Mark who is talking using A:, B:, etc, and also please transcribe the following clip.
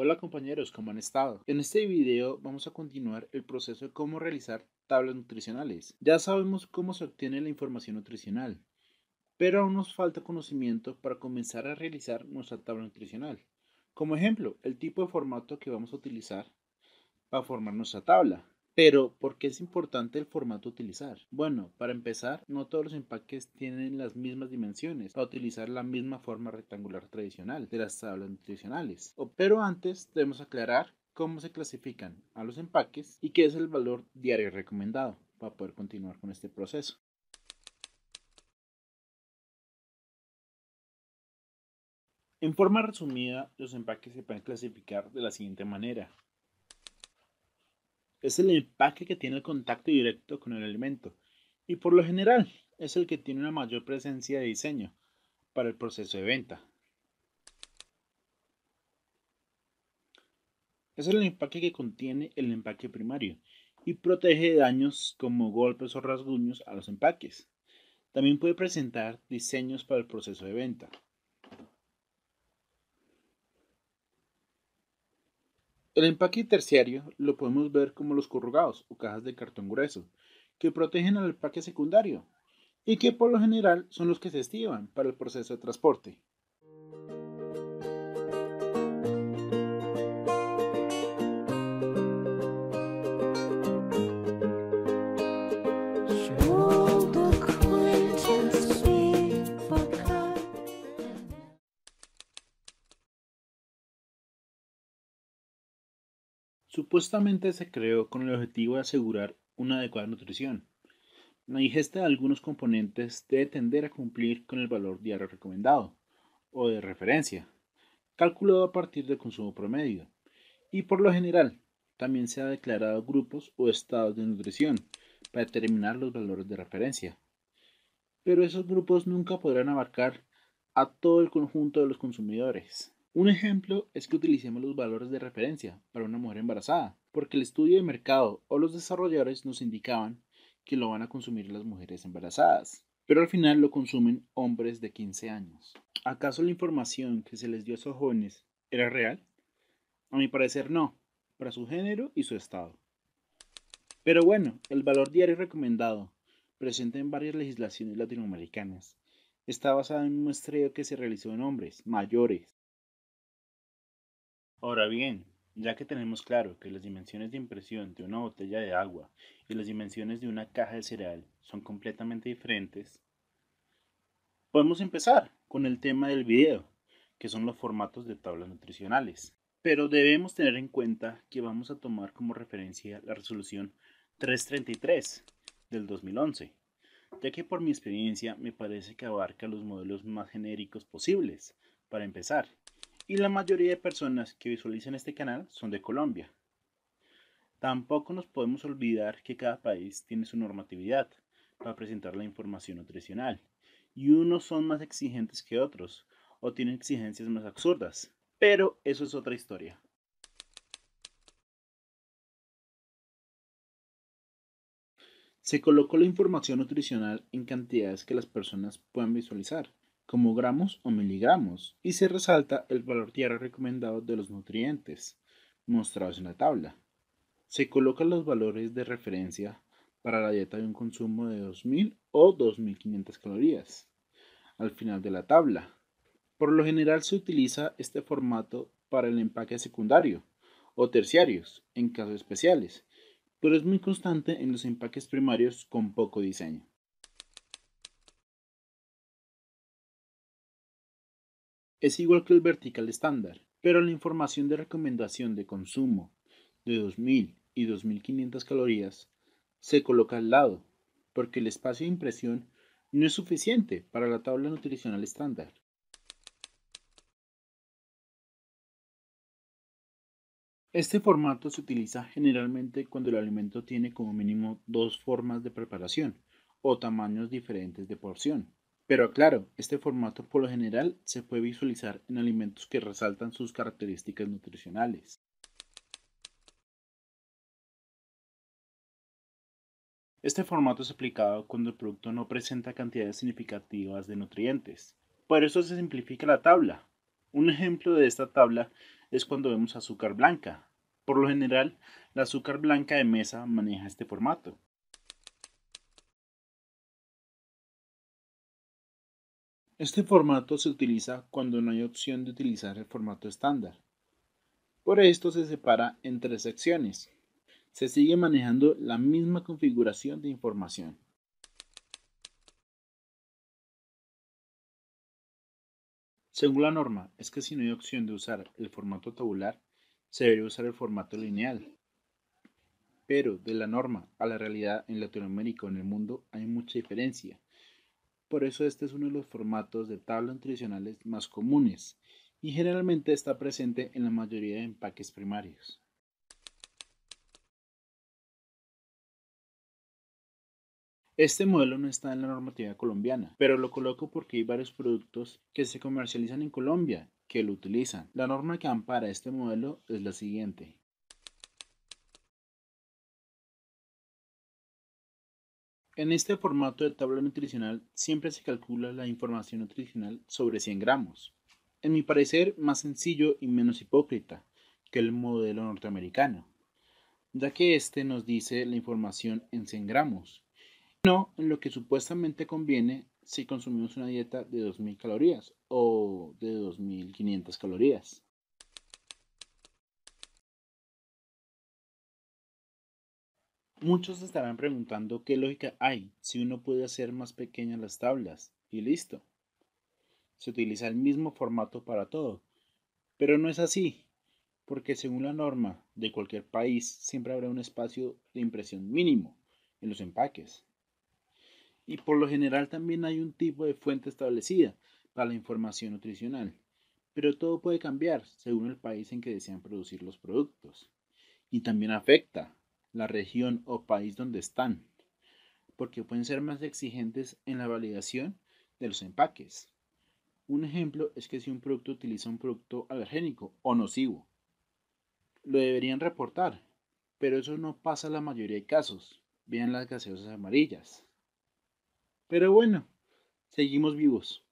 A: Hola compañeros, ¿cómo han estado? En este video vamos a continuar el proceso de cómo realizar tablas nutricionales. Ya sabemos cómo se obtiene la información nutricional, pero aún nos falta conocimiento para comenzar a realizar nuestra tabla nutricional. Como ejemplo, el tipo de formato que vamos a utilizar para formar nuestra tabla. Pero, ¿por qué es importante el formato utilizar? Bueno, para empezar, no todos los empaques tienen las mismas dimensiones para utilizar la misma forma rectangular tradicional de las tablas nutricionales. Pero antes debemos aclarar cómo se clasifican a los empaques y qué es el valor diario recomendado para poder continuar con este proceso. En forma resumida, los empaques se pueden clasificar de la siguiente manera es el empaque que tiene el contacto directo con el alimento y por lo general es el que tiene una mayor presencia de diseño para el proceso de venta. Es el empaque que contiene el empaque primario y protege de daños como golpes o rasguños a los empaques. También puede presentar diseños para el proceso de venta. El empaque terciario lo podemos ver como los corrugados o cajas de cartón grueso, que protegen al empaque secundario y que por lo general son los que se estiban para el proceso de transporte. Supuestamente se creó con el objetivo de asegurar una adecuada nutrición. La ingesta de algunos componentes debe tender a cumplir con el valor diario recomendado o de referencia, calculado a partir del consumo promedio. Y por lo general, también se ha declarado grupos o estados de nutrición para determinar los valores de referencia. Pero esos grupos nunca podrán abarcar a todo el conjunto de los consumidores. Un ejemplo es que utilicemos los valores de referencia para una mujer embarazada, porque el estudio de mercado o los desarrolladores nos indicaban que lo van a consumir las mujeres embarazadas, pero al final lo consumen hombres de 15 años. ¿Acaso la información que se les dio a esos jóvenes era real? A mi parecer no, para su género y su estado. Pero bueno, el valor diario recomendado, presente en varias legislaciones latinoamericanas, está basado en un muestreo que se realizó en hombres mayores Ahora bien, ya que tenemos claro que las dimensiones de impresión de una botella de agua y las dimensiones de una caja de cereal son completamente diferentes, podemos empezar con el tema del video, que son los formatos de tablas nutricionales. Pero debemos tener en cuenta que vamos a tomar como referencia la resolución 333 del 2011, ya que por mi experiencia me parece que abarca los modelos más genéricos posibles, para empezar, y la mayoría de personas que visualizan este canal son de Colombia. Tampoco nos podemos olvidar que cada país tiene su normatividad para presentar la información nutricional y unos son más exigentes que otros o tienen exigencias más absurdas, pero eso es otra historia. Se colocó la información nutricional en cantidades que las personas puedan visualizar como gramos o miligramos, y se resalta el valor diario recomendado de los nutrientes, mostrados en la tabla. Se colocan los valores de referencia para la dieta de un consumo de 2.000 o 2.500 calorías al final de la tabla. Por lo general se utiliza este formato para el empaque secundario o terciarios en casos especiales, pero es muy constante en los empaques primarios con poco diseño. es igual que el vertical estándar, pero la información de recomendación de consumo de 2000 y 2500 calorías se coloca al lado, porque el espacio de impresión no es suficiente para la tabla nutricional estándar. Este formato se utiliza generalmente cuando el alimento tiene como mínimo dos formas de preparación o tamaños diferentes de porción. Pero claro, este formato por lo general se puede visualizar en alimentos que resaltan sus características nutricionales. Este formato es aplicado cuando el producto no presenta cantidades significativas de nutrientes. Por eso se simplifica la tabla. Un ejemplo de esta tabla es cuando vemos azúcar blanca. Por lo general, la azúcar blanca de mesa maneja este formato. Este formato se utiliza cuando no hay opción de utilizar el formato estándar. Por esto se separa en tres secciones. Se sigue manejando la misma configuración de información. Según la norma, es que si no hay opción de usar el formato tabular, se debe usar el formato lineal. Pero de la norma a la realidad en Latinoamérica o en el mundo hay mucha diferencia. Por eso este es uno de los formatos de tablas nutricionales más comunes y generalmente está presente en la mayoría de empaques primarios. Este modelo no está en la normativa colombiana, pero lo coloco porque hay varios productos que se comercializan en Colombia que lo utilizan. La norma que ampara este modelo es la siguiente. En este formato de tabla nutricional siempre se calcula la información nutricional sobre 100 gramos. En mi parecer, más sencillo y menos hipócrita que el modelo norteamericano, ya que este nos dice la información en 100 gramos, no en lo que supuestamente conviene si consumimos una dieta de 2.000 calorías o de 2.500 calorías. Muchos estarán preguntando qué lógica hay si uno puede hacer más pequeñas las tablas y listo. Se utiliza el mismo formato para todo, pero no es así, porque según la norma de cualquier país siempre habrá un espacio de impresión mínimo en los empaques. Y por lo general también hay un tipo de fuente establecida para la información nutricional, pero todo puede cambiar según el país en que desean producir los productos. Y también afecta la región o país donde están, porque pueden ser más exigentes en la validación de los empaques. Un ejemplo es que si un producto utiliza un producto alergénico o nocivo, lo deberían reportar, pero eso no pasa en la mayoría de casos. Vean las gaseosas amarillas. Pero bueno, seguimos vivos.